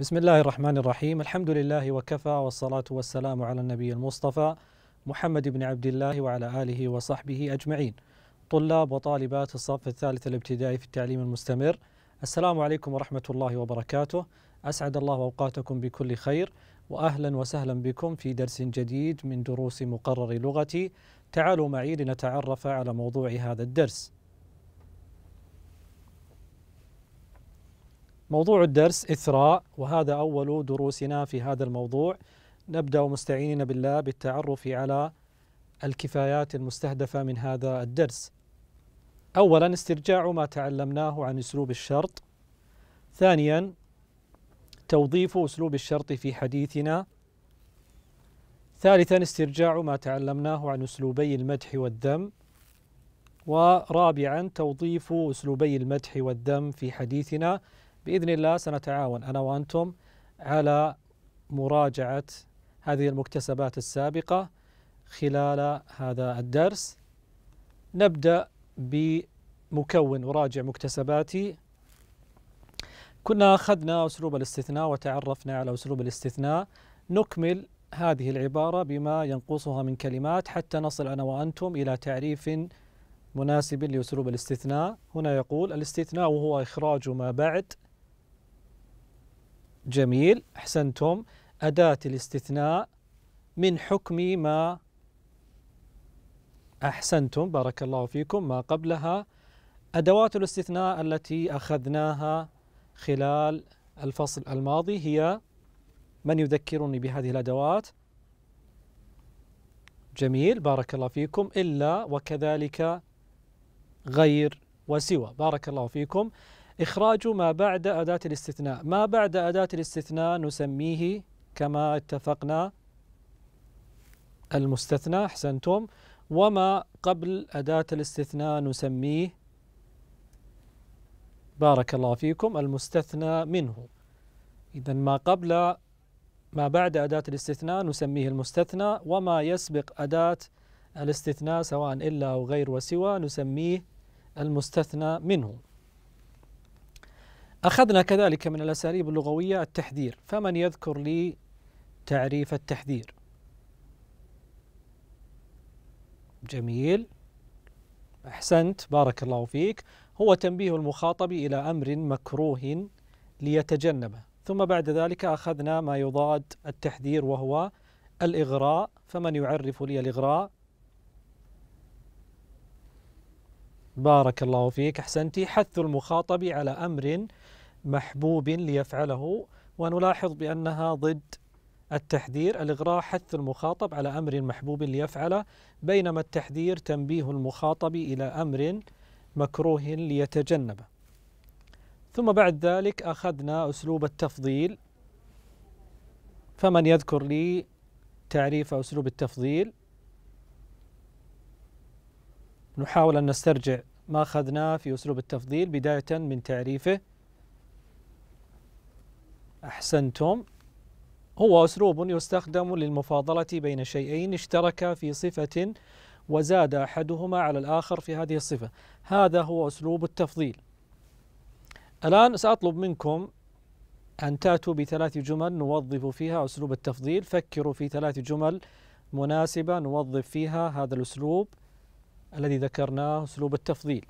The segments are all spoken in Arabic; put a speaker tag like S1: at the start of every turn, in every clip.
S1: بسم الله الرحمن الرحيم الحمد لله وكفى والصلاة والسلام على النبي المصطفى محمد بن عبد الله وعلى آله وصحبه أجمعين طلاب وطالبات الصف الثالث الابتدائي في التعليم المستمر السلام عليكم ورحمة الله وبركاته أسعد الله أوقاتكم بكل خير وأهلا وسهلا بكم في درس جديد من دروس مقرر لغتي تعالوا معي لنتعرف على موضوع هذا الدرس موضوع الدرس إثراء وهذا أول دروسنا في هذا الموضوع نبدأ مستعينين بالله بالتعرف على الكفايات المستهدفة من هذا الدرس أولا استرجاع ما تعلمناه عن أسلوب الشرط ثانيا توظيف أسلوب الشرط في حديثنا ثالثا استرجاع ما تعلمناه عن أسلوبي المدح والذم ورابعا توظيف أسلوبي المدح والذم في حديثنا باذن الله سنتعاون انا وانتم على مراجعه هذه المكتسبات السابقه خلال هذا الدرس نبدا بمكون وراجع مكتسباتي كنا اخذنا اسلوب الاستثناء وتعرفنا على اسلوب الاستثناء نكمل هذه العباره بما ينقصها من كلمات حتى نصل انا وانتم الى تعريف مناسب لاسلوب الاستثناء هنا يقول الاستثناء هو اخراج ما بعد جميل أحسنتم أداة الاستثناء من حكم ما أحسنتم بارك الله فيكم ما قبلها أدوات الاستثناء التي أخذناها خلال الفصل الماضي هي من يذكرني بهذه الأدوات جميل بارك الله فيكم إلا وكذلك غير وسوى بارك الله فيكم إخراج ما بعد أداة الاستثناء ما بعد أداة الاستثناء نسميه كما اتفقنا المستثنى أحسنتم وما قبل أداة الاستثناء نسميه بارك الله فيكم المستثنى منه إذا ما قبل ما بعد أداة الاستثناء نسميه المستثنى وما يسبق أداة الاستثناء سواء إلا أو غير وسوى نسميه المستثنى منه أخذنا كذلك من الأساليب اللغوية التحذير فمن يذكر لي تعريف التحذير جميل أحسنت بارك الله فيك هو تنبيه المخاطب إلى أمر مكروه ليتجنبه ثم بعد ذلك أخذنا ما يضاد التحذير وهو الإغراء فمن يعرف لي الإغراء بارك الله فيك أحسنتي حث المخاطب على أمر محبوب ليفعله ونلاحظ بأنها ضد التحذير الإغراء حث المخاطب على أمر محبوب ليفعله بينما التحذير تنبيه المخاطب إلى أمر مكروه ليتجنبه ثم بعد ذلك أخذنا أسلوب التفضيل فمن يذكر لي تعريف أسلوب التفضيل نحاول أن نسترجع ما أخذناه في أسلوب التفضيل بداية من تعريفه أحسنتم هو أسلوب يستخدم للمفاضلة بين شيئين اشتركا في صفة وزاد أحدهما على الآخر في هذه الصفة هذا هو أسلوب التفضيل الآن سأطلب منكم أن تأتوا بثلاث جمل نوظف فيها أسلوب التفضيل فكروا في ثلاث جمل مناسبة نوظف فيها هذا الأسلوب الذي ذكرناه اسلوب التفضيل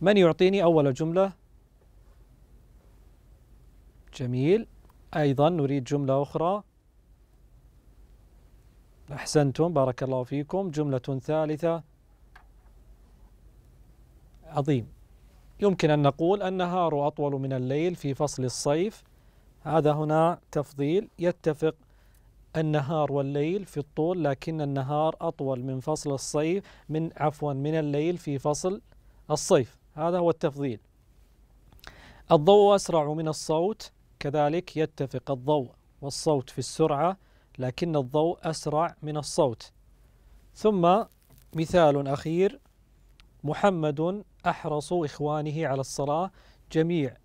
S1: من يعطيني أول جملة جميل أيضا نريد جملة أخرى أحسنتم بارك الله فيكم جملة ثالثة عظيم يمكن أن نقول النهار أطول من الليل في فصل الصيف هذا هنا تفضيل يتفق النهار والليل في الطول لكن النهار أطول من فصل الصيف من عفوا من الليل في فصل الصيف هذا هو التفضيل الضوء أسرع من الصوت كذلك يتفق الضوء والصوت في السرعة لكن الضوء أسرع من الصوت ثم مثال أخير محمد أحرص إخوانه على الصلاة جميع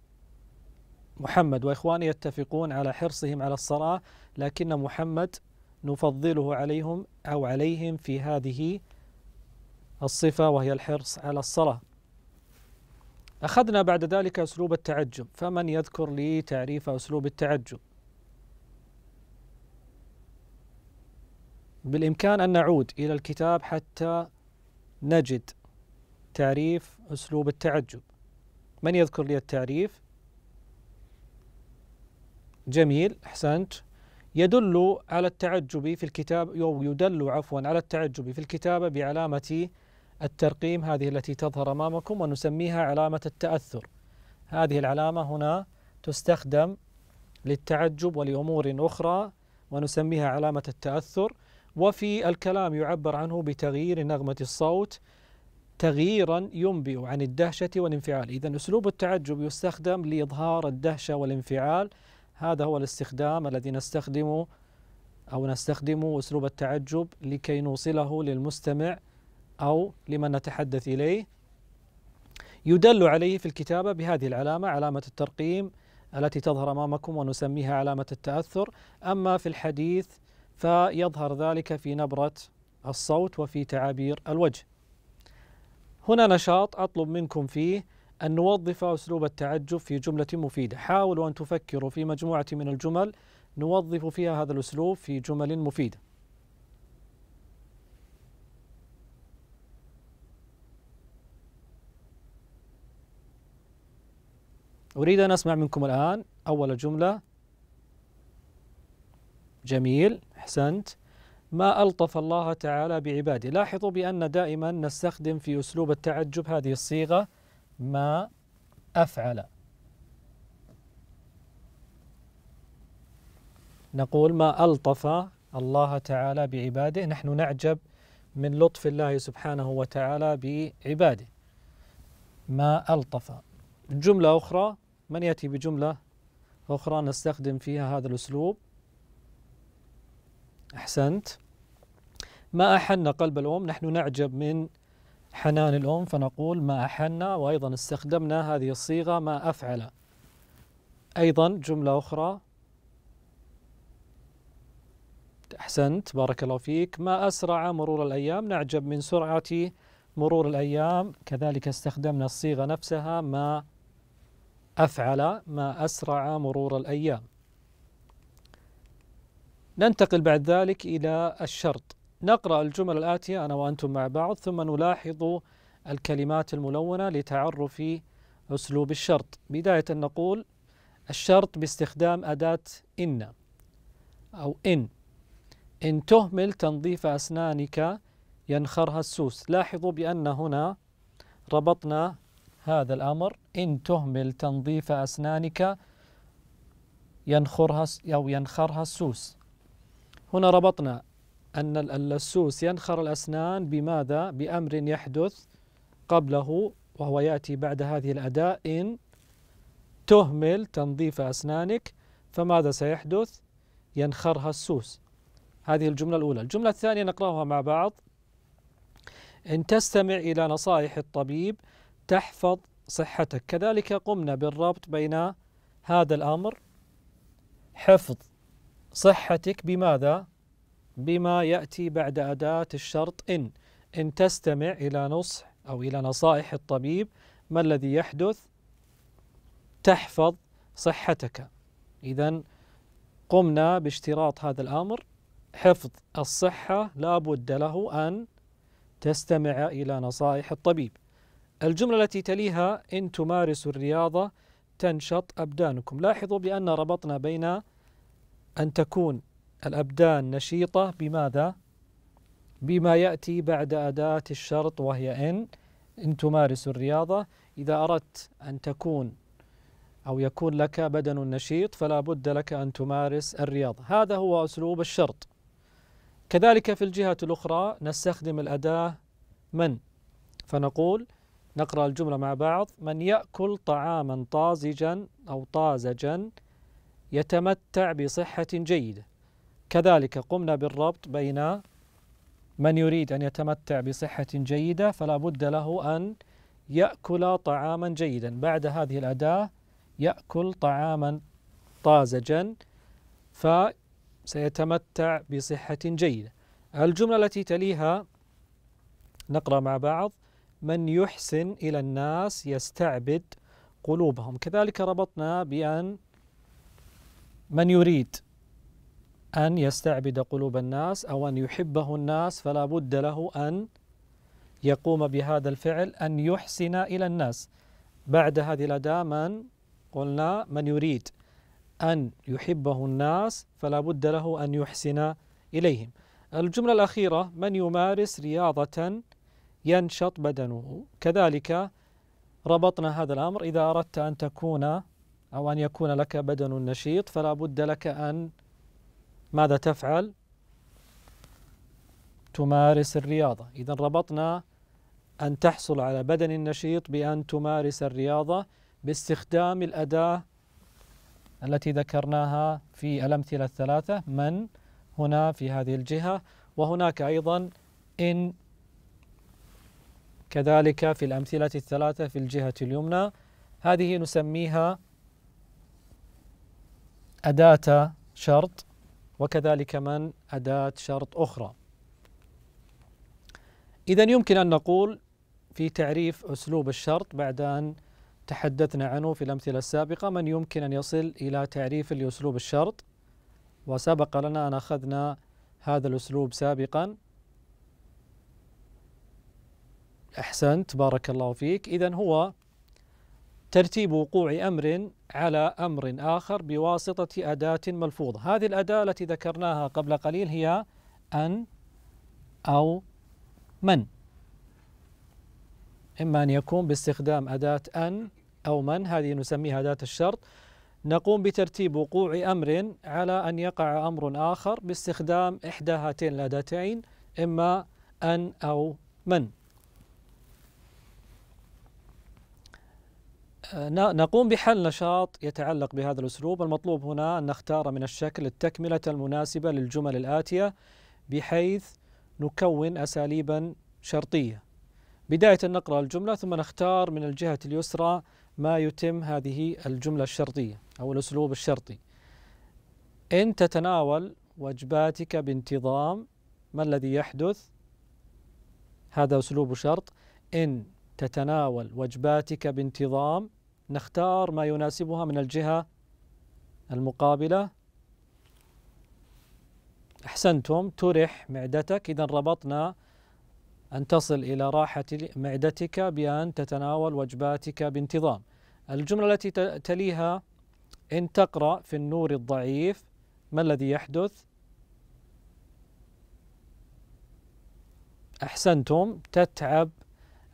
S1: محمد وإخواني يتفقون على حرصهم على الصلاة لكن محمد نفضله عليهم أو عليهم في هذه الصفة وهي الحرص على الصلاة أخذنا بعد ذلك أسلوب التعجب فمن يذكر لي تعريف أسلوب التعجب بالإمكان أن نعود إلى الكتاب حتى نجد تعريف أسلوب التعجب من يذكر لي التعريف جميل أحسنت يدل على التعجب في الكتاب أو يدل عفوا على التعجب في الكتابة بعلامة الترقيم هذه التي تظهر أمامكم ونسميها علامة التأثر هذه العلامة هنا تستخدم للتعجب ولأمور أخرى ونسميها علامة التأثر وفي الكلام يعبر عنه بتغيير نغمة الصوت تغييرا ينبئ عن الدهشة والانفعال إذا أسلوب التعجب يستخدم لإظهار الدهشة والانفعال هذا هو الاستخدام الذي نستخدمه أو نستخدم أسلوب التعجب لكي نوصله للمستمع أو لمن نتحدث إليه يدل عليه في الكتابة بهذه العلامة علامة الترقيم التي تظهر أمامكم ونسميها علامة التأثر أما في الحديث فيظهر ذلك في نبرة الصوت وفي تعابير الوجه هنا نشاط أطلب منكم فيه أن نوظف أسلوب التعجب في جملة مفيدة حاولوا أن تفكروا في مجموعة من الجمل نوظف فيها هذا الأسلوب في جمل مفيدة أريد أن أسمع منكم الآن أول جملة جميل أحسنت ما ألطف الله تعالى بعباده لاحظوا بأن دائما نستخدم في أسلوب التعجب هذه الصيغة ما أفعل نقول ما ألطف الله تعالى بعباده نحن نعجب من لطف الله سبحانه وتعالى بعباده ما ألطف جملة أخرى من يأتي بجملة أخرى نستخدم فيها هذا الأسلوب أحسنت ما أحن قلب الأم نحن نعجب من حنان الأم فنقول ما أحنا وأيضا استخدمنا هذه الصيغة ما أفعل أيضا جملة أخرى أحسنت بارك الله فيك ما أسرع مرور الأيام نعجب من سرعة مرور الأيام كذلك استخدمنا الصيغة نفسها ما أفعل ما أسرع مرور الأيام ننتقل بعد ذلك إلى الشرط نقرأ الجمل الآتية أنا وأنتم مع بعض ثم نلاحظ الكلمات الملونة لتعرف أسلوب الشرط بداية نقول الشرط باستخدام أداة إن أو إن إن تهمل تنظيف أسنانك ينخرها السوس لاحظوا بأن هنا ربطنا هذا الأمر إن تهمل تنظيف أسنانك ينخرها أو ينخرها السوس هنا ربطنا أن اللسوس ينخر الأسنان بماذا؟ بأمر يحدث قبله وهو يأتي بعد هذه الأداة إن تهمل تنظيف أسنانك فماذا سيحدث؟ ينخرها السوس هذه الجملة الأولى الجملة الثانية نقرأها مع بعض إن تستمع إلى نصائح الطبيب تحفظ صحتك كذلك قمنا بالربط بين هذا الأمر حفظ صحتك بماذا؟ بما يأتي بعد أداة الشرط إن إن تستمع إلى نصح أو إلى نصائح الطبيب ما الذي يحدث تحفظ صحتك إذا قمنا باشتراط هذا الأمر حفظ الصحة لا بد له أن تستمع إلى نصائح الطبيب الجملة التي تليها إن تمارسوا الرياضة تنشط أبدانكم لاحظوا بأن ربطنا بين أن تكون الأبدان نشيطة بماذا؟ بما يأتي بعد أداة الشرط وهي إن إن تمارس الرياضة إذا أردت أن تكون أو يكون لك بدن نشيط فلا بد لك أن تمارس الرياضة هذا هو أسلوب الشرط كذلك في الجهة الأخرى نستخدم الأداة من فنقول نقرأ الجملة مع بعض من يأكل طعاما طازجا أو طازجا يتمتع بصحة جيدة كذلك قمنا بالربط بين من يريد أن يتمتع بصحة جيدة فلا بد له أن يأكل طعاما جيدا بعد هذه الأداة يأكل طعاما طازجا فسيتمتع بصحة جيدة الجملة التي تليها نقرأ مع بعض من يحسن إلى الناس يستعبد قلوبهم كذلك ربطنا بأن من يريد أن يستعبد قلوب الناس أو أن يحبه الناس فلا بد له أن يقوم بهذا الفعل أن يحسن إلى الناس بعد هذه الأداة من قلنا من يريد أن يحبه الناس فلا بد له أن يحسن إليهم الجملة الأخيرة من يمارس رياضة ينشط بدنه كذلك ربطنا هذا الأمر إذا أردت أن تكون أو أن يكون لك بدن نشيط فلا بد لك أن ماذا تفعل؟ تمارس الرياضة إذا ربطنا أن تحصل على بدن نشيط بأن تمارس الرياضة باستخدام الأداة التي ذكرناها في الأمثلة الثلاثة من هنا في هذه الجهة وهناك أيضا إن كذلك في الأمثلة الثلاثة في الجهة اليمنى هذه نسميها أداة شرط وكذلك من أداة شرط أخرى إذا يمكن أن نقول في تعريف أسلوب الشرط بعد أن تحدثنا عنه في الأمثلة السابقة من يمكن أن يصل إلى تعريف لأسلوب الشرط وسبق لنا أن أخذنا هذا الأسلوب سابقا أحسنت بارك الله فيك إذا هو ترتيب وقوع أمر على أمر آخر بواسطة أداة ملفوظة هذه الأداة التي ذكرناها قبل قليل هي أن أو من إما أن يكون باستخدام أداة أن أو من هذه نسميها أداة الشرط نقوم بترتيب وقوع أمر على أن يقع أمر آخر باستخدام إحدى هاتين الأداتين إما أن أو من آه، نقوم بحل نشاط يتعلق بهذا الأسلوب المطلوب هنا أن نختار من الشكل التكملة المناسبة للجمل الآتية بحيث نكون أساليبا شرطية بداية نقرأ الجملة ثم نختار من الجهة اليسرى ما يتم هذه الجملة الشرطية أو الأسلوب الشرطي إن تتناول وجباتك بانتظام ما الذي يحدث؟ هذا أسلوب شرط إن تتناول وجباتك بانتظام نختار ما يناسبها من الجهة المقابلة أحسنتم ترح معدتك إذا ربطنا أن تصل إلى راحة معدتك بأن تتناول وجباتك بانتظام الجملة التي تليها إن تقرأ في النور الضعيف ما الذي يحدث؟ أحسنتم تتعب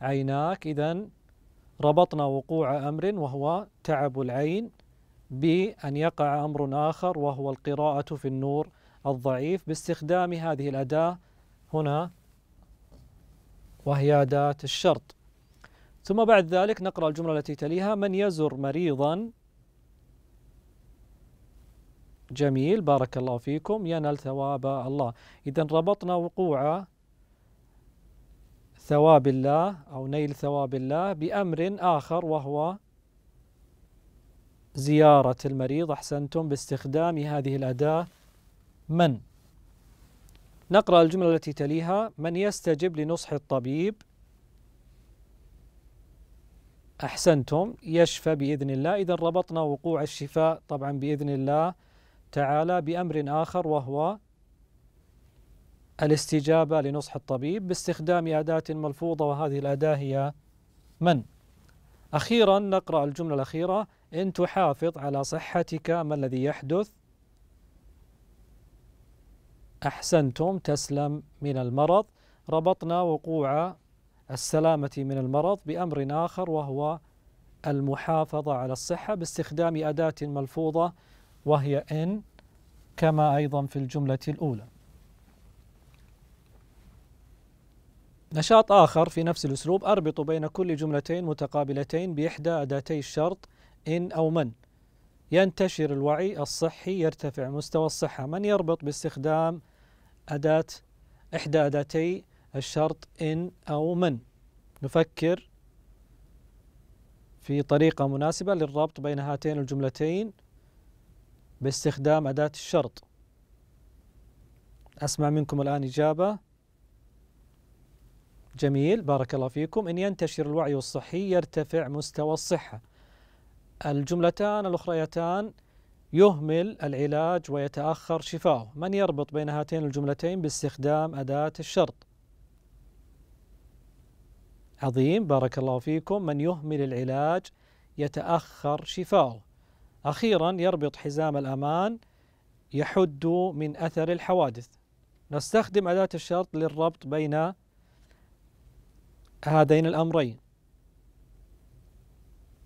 S1: عيناك إذا ربطنا وقوع أمر وهو تعب العين بأن يقع أمر آخر وهو القراءة في النور الضعيف باستخدام هذه الأداة هنا وهي أداة الشرط ثم بعد ذلك نقرأ الجملة التي تليها من يزر مريضا جميل بارك الله فيكم ينال ثواب الله إذا ربطنا وقوع ثواب الله أو نيل ثواب الله بأمر آخر وهو زيارة المريض أحسنتم باستخدام هذه الأداة من نقرأ الجملة التي تليها من يستجب لنصح الطبيب أحسنتم يشفى بإذن الله إذا ربطنا وقوع الشفاء طبعا بإذن الله تعالى بأمر آخر وهو الاستجابة لنصح الطبيب باستخدام أداة ملفوظة وهذه الأداة هي من؟ أخيرا نقرأ الجملة الأخيرة إن تحافظ على صحتك ما الذي يحدث؟ أحسنتم تسلم من المرض ربطنا وقوع السلامة من المرض بأمر آخر وهو المحافظة على الصحة باستخدام أداة ملفوظة وهي إن كما أيضا في الجملة الأولى نشاط آخر في نفس الأسلوب أربط بين كل جملتين متقابلتين بإحدى أداتي الشرط إن أو من ينتشر الوعي الصحي يرتفع مستوى الصحة من يربط باستخدام أداة إحدى أداتي الشرط إن أو من نفكر في طريقة مناسبة للربط بين هاتين الجملتين باستخدام أداة الشرط أسمع منكم الآن إجابة جميل بارك الله فيكم إن ينتشر الوعي الصحي يرتفع مستوى الصحة الجملتان الأخريتان يهمل العلاج ويتأخر شفاؤه من يربط بين هاتين الجملتين باستخدام أداة الشرط عظيم بارك الله فيكم من يهمل العلاج يتأخر شفاؤه أخيرا يربط حزام الأمان يحد من أثر الحوادث نستخدم أداة الشرط للربط بين هذين الأمرين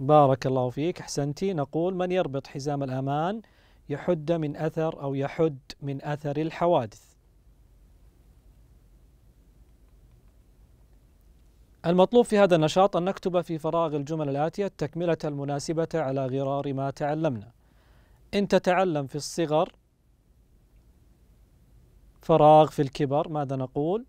S1: بارك الله فيك أحسنتي نقول من يربط حزام الأمان يحد من أثر أو يحد من أثر الحوادث المطلوب في هذا النشاط أن نكتب في فراغ الجمل الآتية التكملة المناسبة على غرار ما تعلمنا إن تتعلم في الصغر فراغ في الكبر ماذا نقول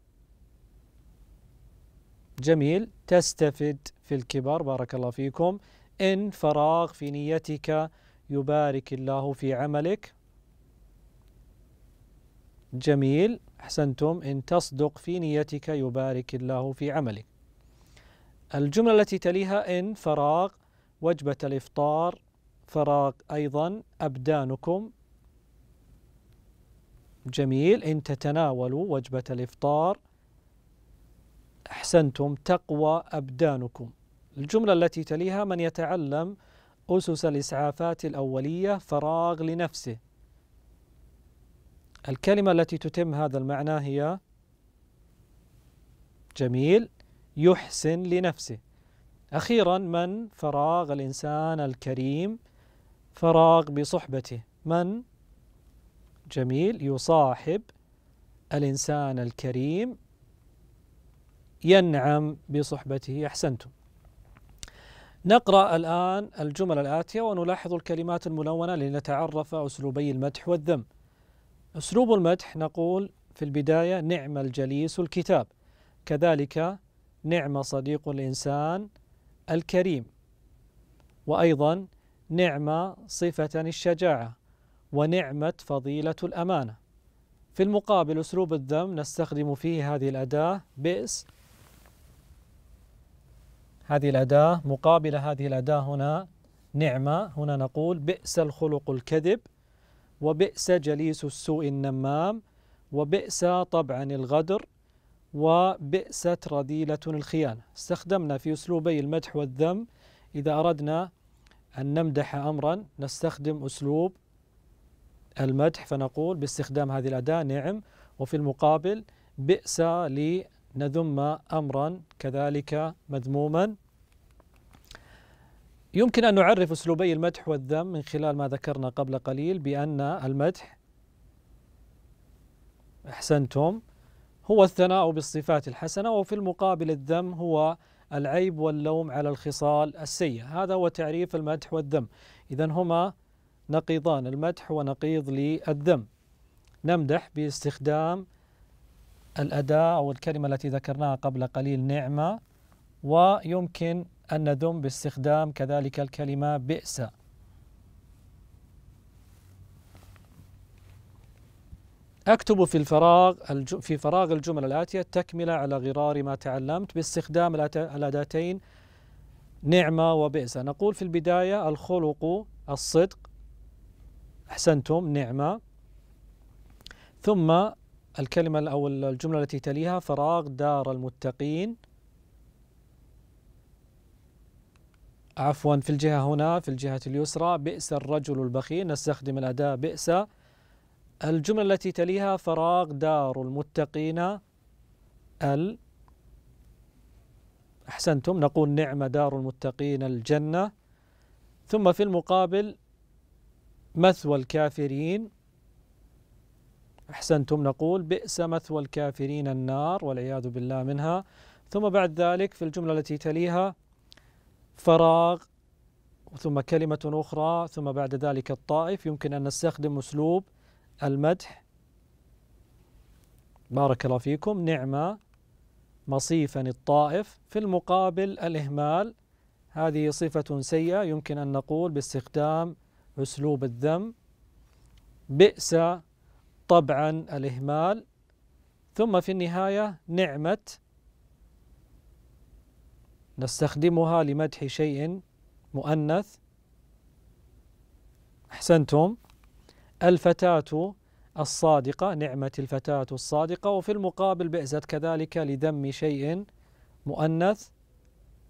S1: جميل تستفد في الكبر بارك الله فيكم إن فراغ في نيتك يبارك الله في عملك جميل أحسنتم إن تصدق في نيتك يبارك الله في عملك الجملة التي تليها إن فراغ وجبة الإفطار فراغ أيضا أبدانكم جميل إن تتناولوا وجبة الإفطار أحسنتم تقوى أبدانكم الجملة التي تليها من يتعلم أسس الإسعافات الأولية فراغ لنفسه الكلمة التي تتم هذا المعنى هي جميل يحسن لنفسه أخيرا من فراغ الإنسان الكريم فراغ بصحبته من جميل يصاحب الإنسان الكريم ينعم بصحبته أحسنتم نقرأ الآن الجمل الآتية ونلاحظ الكلمات الملونة لنتعرف أسلوبي المدح والذم أسلوب المدح نقول في البداية نعم الجليس الكتاب كذلك نعم صديق الإنسان الكريم وأيضا نعم صفة الشجاعة ونعمة فضيلة الأمانة في المقابل أسلوب الذم نستخدم فيه هذه الأداة بئس هذه الأداة مقابل هذه الأداة هنا نعمة هنا نقول بئس الخلق الكذب وبئس جليس السوء النمام وبئس طبعا الغدر وبئست رذيلة الخيانة استخدمنا في أسلوبي المدح والذم إذا أردنا أن نمدح أمرا نستخدم أسلوب المدح فنقول باستخدام هذه الأداة نعم وفي المقابل بئس لنذم أمرا كذلك مذموما يمكن أن نعرف أسلوبي المدح والذم من خلال ما ذكرنا قبل قليل بأن المدح أحسنتم هو الثناء بالصفات الحسنة وفي المقابل الذم هو العيب واللوم على الخصال السيئة هذا هو تعريف المدح والذم إذا هما نقيضان المدح ونقيض للذم نمدح باستخدام الأداة أو الكلمة التي ذكرناها قبل قليل نعمة ويمكن أن ندم باستخدام كذلك الكلمة بئس أكتب في الفراغ في فراغ الجملة الآتية تكملة على غرار ما تعلمت باستخدام الأداتين نعمة وبئس نقول في البداية الخلق الصدق أحسنتم نعمة ثم الكلمة أو الجملة التي تليها فراغ دار المتقين عفوا في الجهة هنا في الجهة اليسرى بئس الرجل البخيل نستخدم الأداة بئس الجملة التي تليها فراغ دار المتقين ال أحسنتم نقول نعم دار المتقين الجنة ثم في المقابل مثوى الكافرين أحسنتم نقول بئس مثوى الكافرين النار والعياذ بالله منها ثم بعد ذلك في الجملة التي تليها فراغ ثم كلمة أخرى ثم بعد ذلك الطائف يمكن أن نستخدم أسلوب المدح بارك الله فيكم نعمة مصيفا الطائف في المقابل الإهمال هذه صفة سيئة يمكن أن نقول باستخدام أسلوب الذم بئس طبعا الإهمال ثم في النهاية نعمة نستخدمها لمدح شيء مؤنث أحسنتم الفتاة الصادقة نعمة الفتاة الصادقة وفي المقابل بئست كذلك لذم شيء مؤنث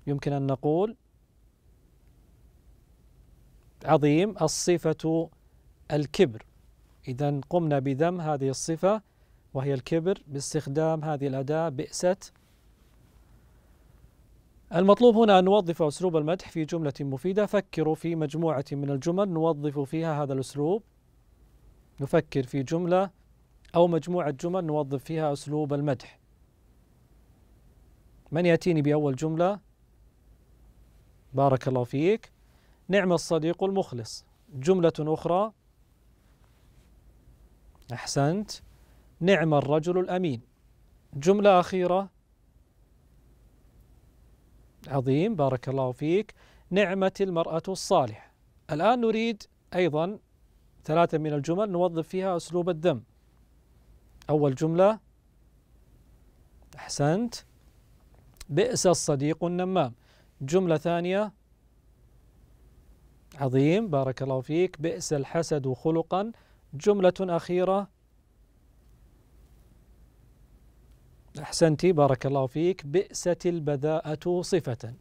S1: يمكن أن نقول عظيم الصفة الكبر إذا قمنا بذم هذه الصفة وهي الكبر باستخدام هذه الأداة بئست المطلوب هنا أن نوظف أسلوب المدح في جملة مفيدة فكروا في مجموعة من الجمل نوظف فيها هذا الأسلوب نفكر في جملة أو مجموعة جمل نوظف فيها أسلوب المدح من يأتيني بأول جملة بارك الله فيك نعم الصديق المخلص جملة أخرى أحسنت نعم الرجل الأمين جملة أخيرة عظيم بارك الله فيك نعمة المرأة الصالحة الآن نريد أيضا ثلاثة من الجمل نوظف فيها أسلوب الذم أول جملة أحسنت بئس الصديق النمام جملة ثانية عظيم بارك الله فيك بئس الحسد خلقا جملة أخيرة أحسنتي بارك الله فيك بئست البذاءة صفة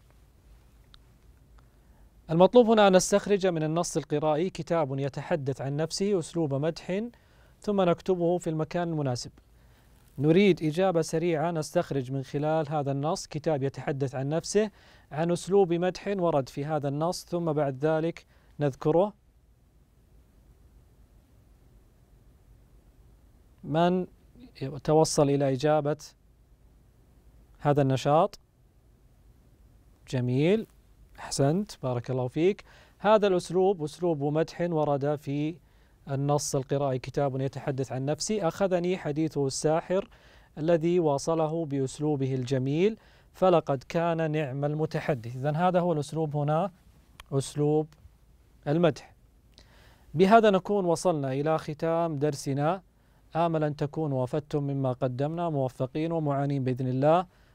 S1: المطلوب هنا أن نستخرج من النص القرائي كتاب يتحدث عن نفسه أسلوب مدح ثم نكتبه في المكان المناسب نريد إجابة سريعة نستخرج من خلال هذا النص كتاب يتحدث عن نفسه عن أسلوب مدح ورد في هذا النص ثم بعد ذلك نذكره من توصل إلى إجابة هذا النشاط جميل أحسنت بارك الله فيك هذا الأسلوب أسلوب مدح ورد في النص القرائي كتاب يتحدث عن نفسي أخذني حديثه الساحر الذي واصله بأسلوبه الجميل فلقد كان نعم المتحدث إذا هذا هو الأسلوب هنا أسلوب المدح بهذا نكون وصلنا إلى ختام درسنا آمل أن تكونوا وفدتم مما قدمنا موفقين ومعانين بإذن الله